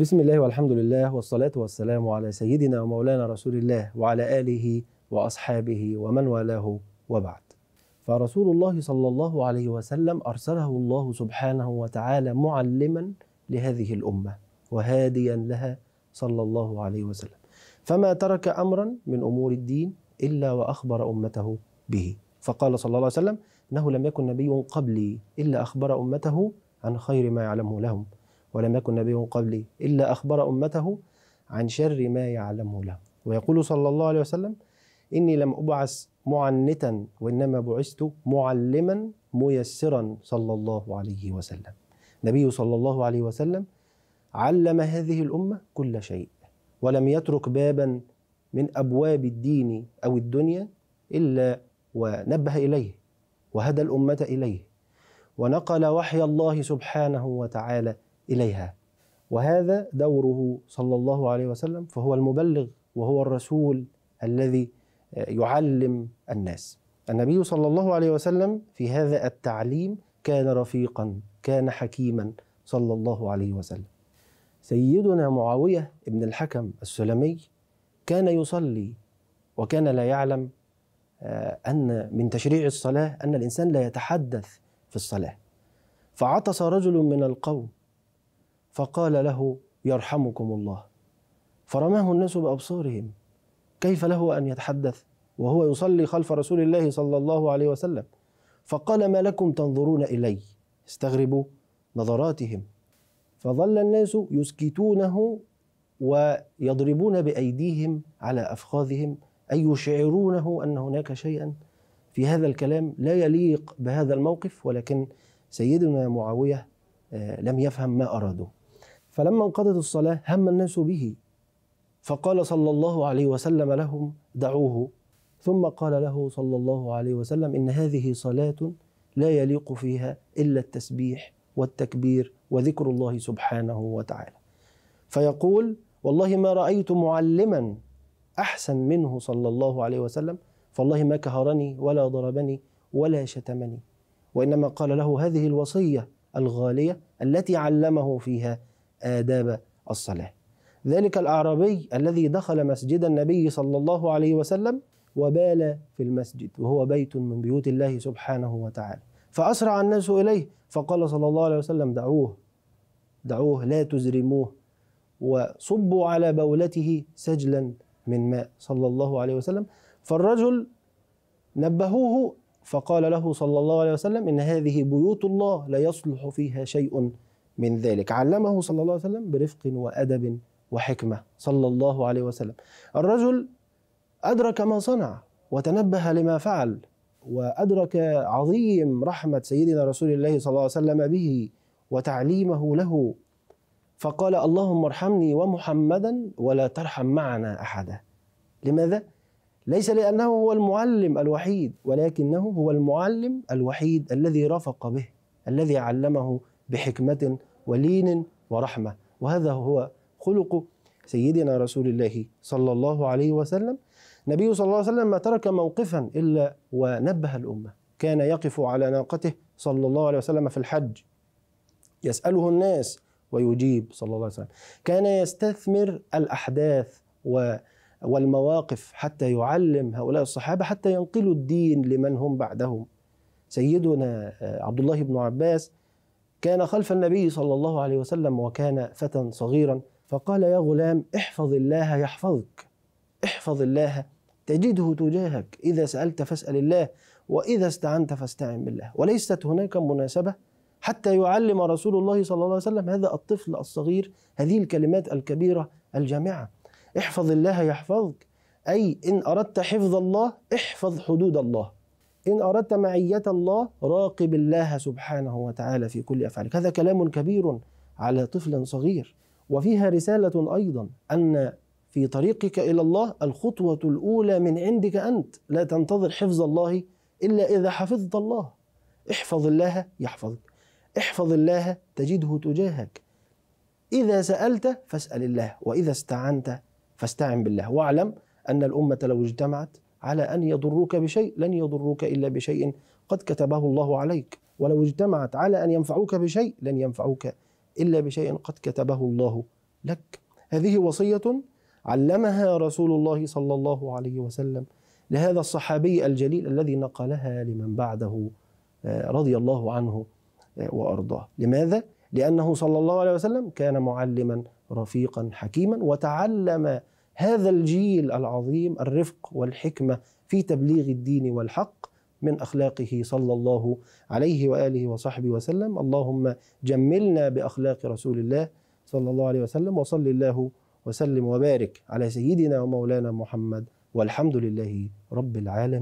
بسم الله والحمد لله والصلاة والسلام على سيدنا ومولانا رسول الله وعلى آله وأصحابه ومن والاه وبعد فرسول الله صلى الله عليه وسلم أرسله الله سبحانه وتعالى معلما لهذه الأمة وهاديا لها صلى الله عليه وسلم فما ترك أمرا من أمور الدين إلا وأخبر أمته به فقال صلى الله عليه وسلم إنه لم يكن نبي قبلي إلا أخبر أمته عن خير ما يعلمه لهم ولم يكن نبي قبلي إلا أخبر أمته عن شر ما يعلمه له ويقول صلى الله عليه وسلم إني لم أبعث معنتا وإنما بعثت معلما ميسرا صلى الله عليه وسلم النبي صلى الله عليه وسلم علم هذه الأمة كل شيء ولم يترك بابا من أبواب الدين أو الدنيا إلا ونبه إليه وهدى الأمة إليه ونقل وحي الله سبحانه وتعالى إليها وهذا دوره صلى الله عليه وسلم فهو المبلغ وهو الرسول الذي آه، يعلم الناس النبي صلى الله عليه وسلم في هذا التعليم كان رفيقا كان حكيما صلى الله عليه وسلم سيدنا معاوية بن الحكم السلمي كان يصلي وكان لا يعلم آه، أن من تشريع الصلاة أن الإنسان لا يتحدث في الصلاة فعطس رجل من القوم فقال له يرحمكم الله فرماه الناس بابصارهم كيف له ان يتحدث وهو يصلي خلف رسول الله صلى الله عليه وسلم فقال ما لكم تنظرون الي استغربوا نظراتهم فظل الناس يسكتونه ويضربون بايديهم على افخاذهم اي يشعرونه ان هناك شيئا في هذا الكلام لا يليق بهذا الموقف ولكن سيدنا معاويه آه، لم يفهم ما ارادوه فلما انقضت الصلاة هم الناس به فقال صلى الله عليه وسلم لهم دعوه ثم قال له صلى الله عليه وسلم إن هذه صلاة لا يليق فيها إلا التسبيح والتكبير وذكر الله سبحانه وتعالى فيقول والله ما رأيت معلما أحسن منه صلى الله عليه وسلم فالله ما كهرني ولا ضربني ولا شتمني وإنما قال له هذه الوصية الغالية التي علمه فيها آداب الصلاة ذلك الأعرابي الذي دخل مسجد النبي صلى الله عليه وسلم وبال في المسجد وهو بيت من بيوت الله سبحانه وتعالى فأسرع الناس إليه فقال صلى الله عليه وسلم دعوه دعوه لا تزرموه وصبوا على بولته سجلا من ماء صلى الله عليه وسلم فالرجل نبهوه فقال له صلى الله عليه وسلم إن هذه بيوت الله لا يصلح فيها شيء من ذلك علمه صلى الله عليه وسلم برفق وأدب وحكمة صلى الله عليه وسلم الرجل أدرك ما صنع وتنبه لما فعل وأدرك عظيم رحمة سيدنا رسول الله صلى الله عليه وسلم به وتعليمه له فقال اللهم ارحمني ومحمدا ولا ترحم معنا أحدا لماذا؟ ليس لأنه هو المعلم الوحيد ولكنه هو المعلم الوحيد الذي رفق به الذي علمه بحكمة ولين ورحمة وهذا هو خلق سيدنا رسول الله صلى الله عليه وسلم النبي صلى الله عليه وسلم ما ترك موقفا إلا ونبه الأمة كان يقف على ناقته صلى الله عليه وسلم في الحج يسأله الناس ويجيب صلى الله عليه وسلم كان يستثمر الأحداث و والمواقف حتى يعلم هؤلاء الصحابة حتى ينقلوا الدين لمن هم بعدهم سيدنا عبد الله بن عباس كان خلف النبي صلى الله عليه وسلم وكان فتى صغيرا فقال يا غلام احفظ الله يحفظك احفظ الله تجده تجاهك اذا سالت فاسال الله واذا استعنت فاستعن بالله وليست هناك مناسبه حتى يعلم رسول الله صلى الله عليه وسلم هذا الطفل الصغير هذه الكلمات الكبيره الجامعه احفظ الله يحفظك اي ان اردت حفظ الله احفظ حدود الله إن أردت معية الله راقب الله سبحانه وتعالى في كل أفعالك هذا كلام كبير على طفل صغير وفيها رسالة أيضا أن في طريقك إلى الله الخطوة الأولى من عندك أنت لا تنتظر حفظ الله إلا إذا حفظت الله احفظ الله يحفظك احفظ الله تجده تجاهك إذا سألت فاسأل الله وإذا استعنت فاستعن بالله واعلم أن الأمة لو اجتمعت على أن يضروك بشيء لن يضروك إلا بشيء قد كتبه الله عليك ولو اجتمعت على أن ينفعوك بشيء لن ينفعوك إلا بشيء قد كتبه الله لك هذه وصية علمها رسول الله صلى الله عليه وسلم لهذا الصحابي الجليل الذي نقلها لمن بعده آه، رضي الله عنه آه، وارضاه، لماذا؟ لانه صلى الله عليه وسلم كان معلما رفيقا حكيما وتعلم هذا الجيل العظيم الرفق والحكمه في تبليغ الدين والحق من اخلاقه صلى الله عليه واله وصحبه وسلم اللهم جملنا باخلاق رسول الله صلى الله عليه وسلم وصل الله وسلم وبارك على سيدنا ومولانا محمد والحمد لله رب العالمين